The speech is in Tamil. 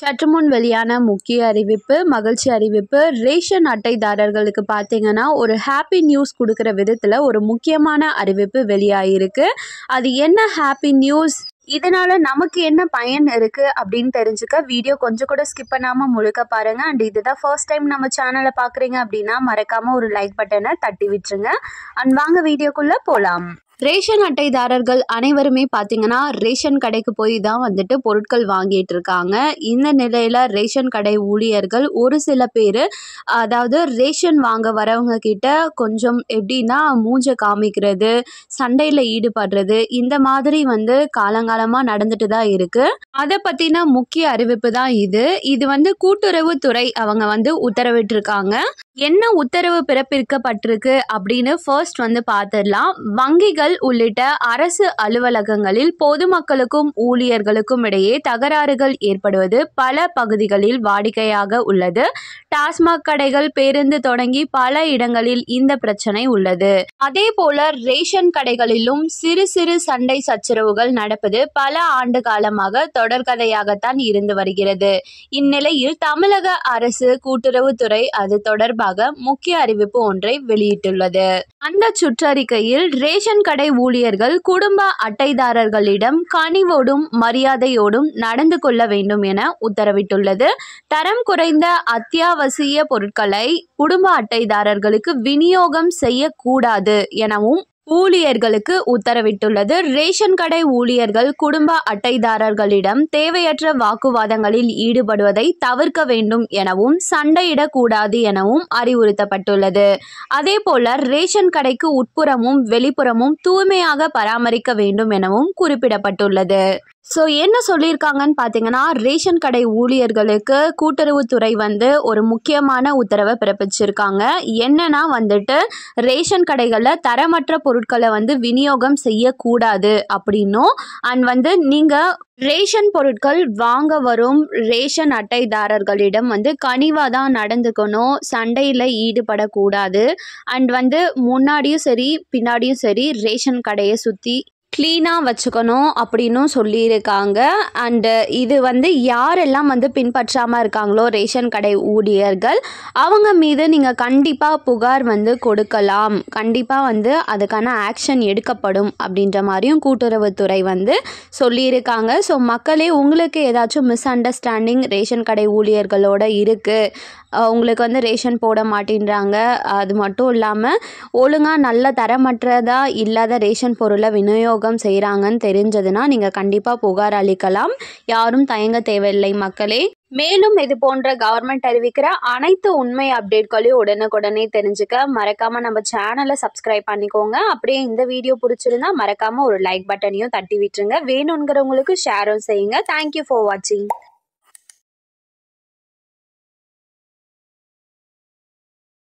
சற்று முன் வெளியான முக்கிய அறிவிப்பு மகிழ்ச்சி அறிவிப்பு ரேஷன் அட்டைதாரர்களுக்கு பார்த்தீங்கன்னா ஒரு ஹாப்பி நியூஸ் கொடுக்குற விதத்தில் ஒரு முக்கியமான அறிவிப்பு வெளியாகிருக்கு அது என்ன ஹாப்பி நியூஸ் இதனால் நமக்கு என்ன பயன் இருக்குது அப்படின்னு தெரிஞ்சுக்க வீடியோ கொஞ்சம் கூட ஸ்கிப் பண்ணாமல் முழுக்க பாருங்கள் அண்ட் இதுதான் ஃபர்ஸ்ட் டைம் நம்ம சேனலை பார்க்குறீங்க அப்படின்னா மறக்காமல் ஒரு லைக் பட்டனை தட்டி விட்டுருங்க அண்ட் வாங்க வீடியோக்குள்ளே போகலாம் ரேஷன் அட்டைதாரர்கள் அனைவருமே பார்த்தீங்கன்னா ரேஷன் கடைக்கு போய் தான் வந்துட்டு பொருட்கள் வாங்கிட்டு இருக்காங்க இந்த நிலையில் ரேஷன் கடை ஊழியர்கள் ஒரு சில பேர் அதாவது ரேஷன் வாங்க வரவங்க கிட்ட கொஞ்சம் எப்படின்னா மூஞ்ச காமிக்கிறது சண்டையில் ஈடுபடுறது இந்த மாதிரி வந்து காலங்காலமாக நடந்துட்டு தான் இருக்குது அதை பற்றின முக்கிய அறிவிப்பு தான் இது இது வந்து கூட்டுறவு துறை அவங்க வந்து உத்தரவிட்டிருக்காங்க என்ன உத்தரவு பிறப்பிற்கப்பட்டிருக்கு அப்படின்னு ஃபர்ஸ்ட் வந்து பார்த்துடலாம் வங்கிகள் வங்கிகள் உள்ளிட்ட அரசு அலுவலகங்களில் பொதுமக்களுக்கும் ஊழியர்களுக்கும் இடையே தகராறுகள் ஏற்படுவது பல பகுதிகளில் வாடிக்கையாக உள்ளது டாஸ்மாக் கடைகள் பேருந்து தொடங்கி பல இடங்களில் இந்த பிரச்சனை உள்ளது அதே போல ரேஷன் கடைகளிலும் சிறு சிறு சண்டை சச்சரவுகள் நடப்பது பல ஆண்டு காலமாக தொடர்கதையாகத்தான் இருந்து வருகிறது இந்நிலையில் தமிழக அரசு கூட்டுறவுத்துறை அது தொடர்பாக முக்கிய அறிவிப்பு ஒன்றை வெளியிட்டுள்ளது அந்த சுற்றறிக்கையில் ரேஷன் கடை ஊழியர்கள் குடும்ப அட்டைதாரர்களிடம் கனிவோடும் மரியாதையோடும் நடந்து கொள்ள வேண்டும் என உத்தரவிட்டுள்ளது தரம் குறைந்த அத்தியாவசிய பொருட்களை குடும்ப அட்டைதாரர்களுக்கு விநியோகம் செய்யக்கூடாது எனவும் ஊழியர்களுக்கு உத்தரவிட்டுள்ளது ரேஷன் கடை ஊழியர்கள் குடும்ப அட்டைதாரர்களிடம் தேவையற்ற வாக்குவாதங்களில் ஈடுபடுவதை தவிர்க்க வேண்டும் எனவும் சண்டையிடக்கூடாது எனவும் அறிவுறுத்தப்பட்டுள்ளது அதேபோல ரேஷன் கடைக்கு உட்புறமும் வெளிப்புறமும் தூய்மையாக பராமரிக்க வேண்டும் எனவும் குறிப்பிடப்பட்டுள்ளது ஸோ என்ன சொல்லியிருக்காங்கன்னு பார்த்தீங்கன்னா ரேஷன் கடை ஊழியர்களுக்கு கூட்டுறவுத்துறை வந்து ஒரு முக்கியமான உத்தரவை பிறப்பிச்சிருக்காங்க என்னன்னா வந்துட்டு ரேஷன் கடைகளில் தரமற்ற பொருட்களை வந்து விநியோகம் செய்யக்கூடாது அப்படின்னும் அண்ட் வந்து நீங்கள் ரேஷன் பொருட்கள் வாங்க வரும் ரேஷன் அட்டைதாரர்களிடம் வந்து கனிவாக தான் நடந்துக்கணும் சண்டையில் ஈடுபடக்கூடாது அண்ட் வந்து முன்னாடியும் சரி பின்னாடியும் சரி ரேஷன் கடையை சுற்றி க்ளீனாக வச்சுக்கணும் அப்படின்னும் சொல்லியிருக்காங்க அண்டு இது வந்து யாரெல்லாம் வந்து பின்பற்றாமல் இருக்காங்களோ ரேஷன் கடை ஊழியர்கள் அவங்க மீது நீங்கள் கண்டிப்பாக புகார் வந்து கொடுக்கலாம் கண்டிப்பாக வந்து அதுக்கான ஆக்ஷன் எடுக்கப்படும் அப்படின்ற மாதிரியும் கூட்டுறவுத்துறை வந்து சொல்லியிருக்காங்க ஸோ மக்களே உங்களுக்கு ஏதாச்சும் மிஸ் அண்டர்ஸ்டாண்டிங் ரேஷன் கடை ஊழியர்களோட இருக்குது உங்களுக்கு வந்து ரேஷன் போட மாட்டேன்றாங்க அது மட்டும் இல்லாமல் ஒழுங்காக நல்ல தரமற்றதாக இல்லாத ரேஷன் பொருளை விநியோகம் துரோகம் செய்கிறாங்கன்னு தெரிஞ்சதுன்னா நீங்கள் கண்டிப்பாக புகார் அளிக்கலாம் யாரும் தயங்க தேவையில்லை மக்களே மேலும் இது போன்ற கவர்மெண்ட் அறிவிக்கிற அனைத்து உண்மை அப்டேட்களையும் உடனுக்குடனே தெரிஞ்சுக்க மறக்காம நம்ம சேனலை சப்ஸ்கிரைப் பண்ணிக்கோங்க அப்படியே இந்த வீடியோ பிடிச்சிருந்தா மறக்காம ஒரு லைக் பட்டனையும் தட்டி விட்டுருங்க வேணுங்கிறவங்களுக்கு ஷேரும் செய்யுங்க தேங்க்யூ ஃபார் வாட்சிங்